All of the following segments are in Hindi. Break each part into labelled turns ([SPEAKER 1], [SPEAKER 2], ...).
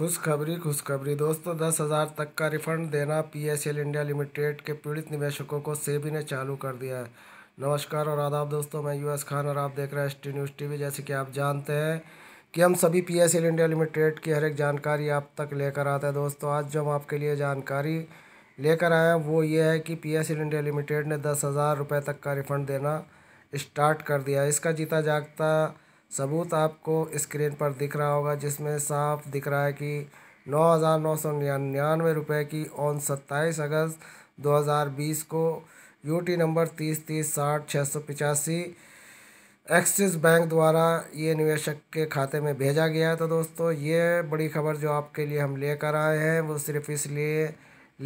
[SPEAKER 1] खुशखबरी खुशखबरी दोस्तों दस हज़ार तक का रिफंड देना पीएसएल इंडिया लिमिटेड के पीड़ित निवेशकों को सेबी ने चालू कर दिया है नमस्कार और आदाब दोस्तों मैं यूएस खान और आप देख रहे हैं एस टी न्यूज़ टीवी जैसे कि आप जानते हैं कि हम सभी पीएसएल इंडिया लिमिटेड की हर एक जानकारी आप तक लेकर आते हैं दोस्तों आज जो हम आपके लिए जानकारी लेकर आए हैं वो ये है कि पी इंडिया लिमिटेड ने दस हज़ार रुपये तक का रिफंड देना इस्टार्ट कर दिया इसका जीता जागता सबूत आपको स्क्रीन पर दिख रहा होगा जिसमें साफ दिख रहा है कि नौ हज़ार नौ सौ निन्यानवे रुपये की ऑन सत्ताईस अगस्त दो हज़ार बीस को यूटी नंबर तीस तीस साठ छः सौ पिचासी एक्सिस बैंक द्वारा ये निवेशक के खाते में भेजा गया तो दोस्तों ये बड़ी खबर जो आपके लिए हम लेकर आए हैं वो सिर्फ इसलिए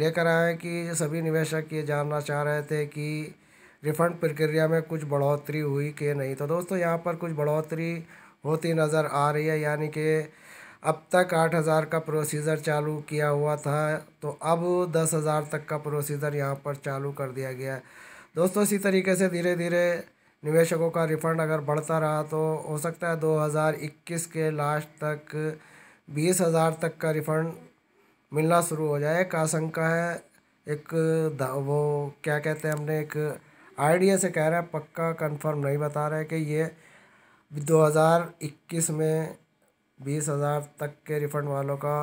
[SPEAKER 1] लेकर आए हैं कि सभी निवेशक ये जानना चाह रहे थे कि रिफ़ंड प्रक्रिया में कुछ बढ़ोतरी हुई कि नहीं तो दोस्तों यहाँ पर कुछ बढ़ोतरी होती नज़र आ रही है यानी कि अब तक आठ हज़ार का प्रोसीजर चालू किया हुआ था तो अब दस हज़ार तक का प्रोसीजर यहाँ पर चालू कर दिया गया है दोस्तों इसी तरीके से धीरे धीरे निवेशकों का रिफ़ंड अगर बढ़ता रहा तो हो सकता है 2021 के लास्ट तक बीस हज़ार तक का रिफ़ंड मिलना शुरू हो जाए एक आशंका है एक वो क्या कहते हैं हमने एक आइडिया से कह रहा है पक्का कंफर्म नहीं बता रहा है कि ये 2021 में बीस हज़ार तक के रिफ़ंड वालों का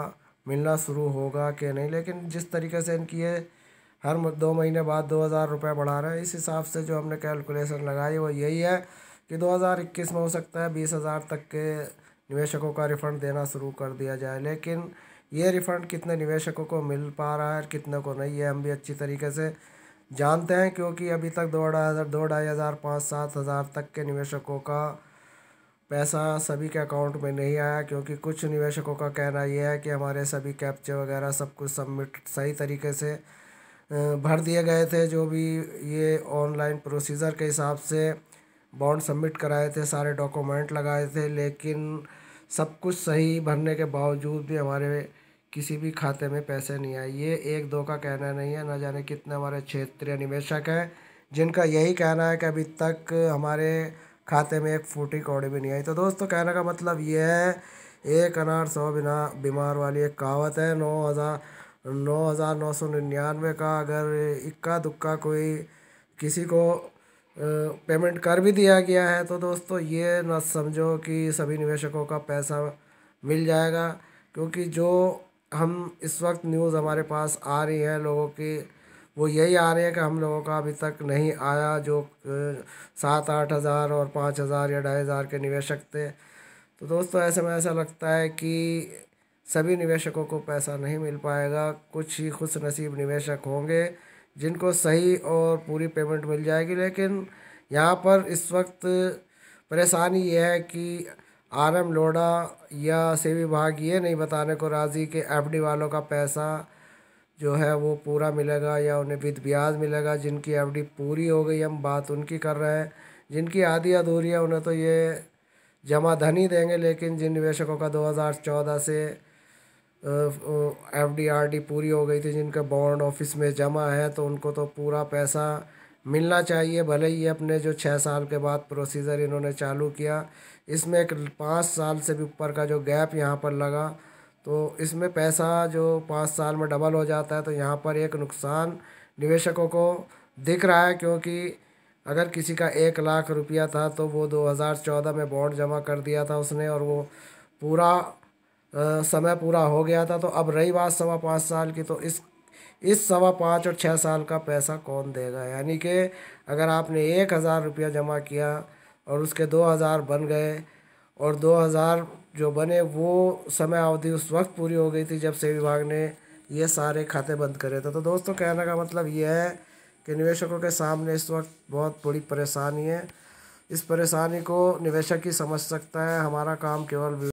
[SPEAKER 1] मिलना शुरू होगा कि नहीं लेकिन जिस तरीके से इनकी ये हर दो महीने बाद दो हज़ार रुपये बढ़ा रहे हैं इस हिसाब से जो हमने कैलकुलेशन लगाई वो यही है कि 2021 में हो सकता है बीस हज़ार तक के निवेशकों का रिफ़ंड देना शुरू कर दिया जाए लेकिन ये रिफ़ंड कितने निवेशकों को मिल पा रहा है कितने को नहीं है हम भी अच्छी तरीके से जानते हैं क्योंकि अभी तक दो ढाई हज़ार दो ढाई हज़ार पाँच सात हज़ार तक के निवेशकों का पैसा सभी के अकाउंट में नहीं आया क्योंकि कुछ निवेशकों का कहना यह है कि हमारे सभी कैप्चे वगैरह सब कुछ सबमिट सही तरीके से भर दिए गए थे जो भी ये ऑनलाइन प्रोसीजर के हिसाब से बॉन्ड सबमिट कराए थे सारे डॉक्यूमेंट लगाए थे लेकिन सब कुछ सही भरने के बावजूद भी हमारे किसी भी खाते में पैसे नहीं आए ये एक दो का कहना नहीं है ना जाने कितने हमारे क्षेत्रीय निवेशक हैं जिनका यही कहना है कि अभी तक हमारे खाते में एक फूटी कौड़ी भी नहीं आई तो दोस्तों कहने का मतलब ये है एक अनार सौ बिना बीमार वाली एक कहावत है नौ हज़ार नौ हज़ार नौ सौ निन्यानवे का अगर इक्का दुक्का कोई किसी को पेमेंट कर भी दिया गया है तो दोस्तों ये ना समझो कि सभी निवेशकों का पैसा मिल जाएगा क्योंकि जो हम इस वक्त न्यूज़ हमारे पास आ रही है लोगों की वो यही आ रहे हैं कि हम लोगों का अभी तक नहीं आया जो सात आठ हज़ार और पाँच हज़ार या ढाई हज़ार के निवेशक थे तो दोस्तों ऐसे में ऐसा लगता है कि सभी निवेशकों को पैसा नहीं मिल पाएगा कुछ ही खुश नसीब निवेशक होंगे जिनको सही और पूरी पेमेंट मिल जाएगी लेकिन यहाँ पर इस वक्त परेशानी यह है कि आर एम लोढ़ा या से विभाग ये नहीं बताने को राज़ी कि एफडी वालों का पैसा जो है वो पूरा मिलेगा या उन्हें विध ब्याज मिलेगा जिनकी एफडी पूरी हो गई हम बात उनकी कर रहे हैं जिनकी आधी अधूरी है उन्हें तो ये जमा धनी देंगे लेकिन जिन निवेशकों का 2014 से एफ डी आर डी पूरी हो गई थी जिनका बॉन्ड ऑफिस में जमा है तो उनको तो पूरा पैसा मिलना चाहिए भले ही अपने जो छः साल के बाद प्रोसीजर इन्होंने चालू किया इसमें एक पाँच साल से भी ऊपर का जो गैप यहाँ पर लगा तो इसमें पैसा जो पाँच साल में डबल हो जाता है तो यहाँ पर एक नुकसान निवेशकों को दिख रहा है क्योंकि अगर किसी का एक लाख रुपया था तो वो 2014 में बॉन्ड जमा कर दिया था उसने और वो पूरा आ, समय पूरा हो गया था तो अब रही बात सवा पाँच साल की तो इस इस सवा पाँच और छः साल का पैसा कौन देगा यानी कि अगर आपने एक हज़ार रुपया जमा किया और उसके दो हज़ार बन गए और दो हज़ार जो बने वो समय अवधि उस वक्त पूरी हो गई थी जब से विभाग ने ये सारे खाते बंद करे थे तो दोस्तों कहने का मतलब ये है कि निवेशकों के सामने इस वक्त बहुत बड़ी परेशानी है इस परेशानी को निवेशक ही समझ सकता है हमारा काम केवल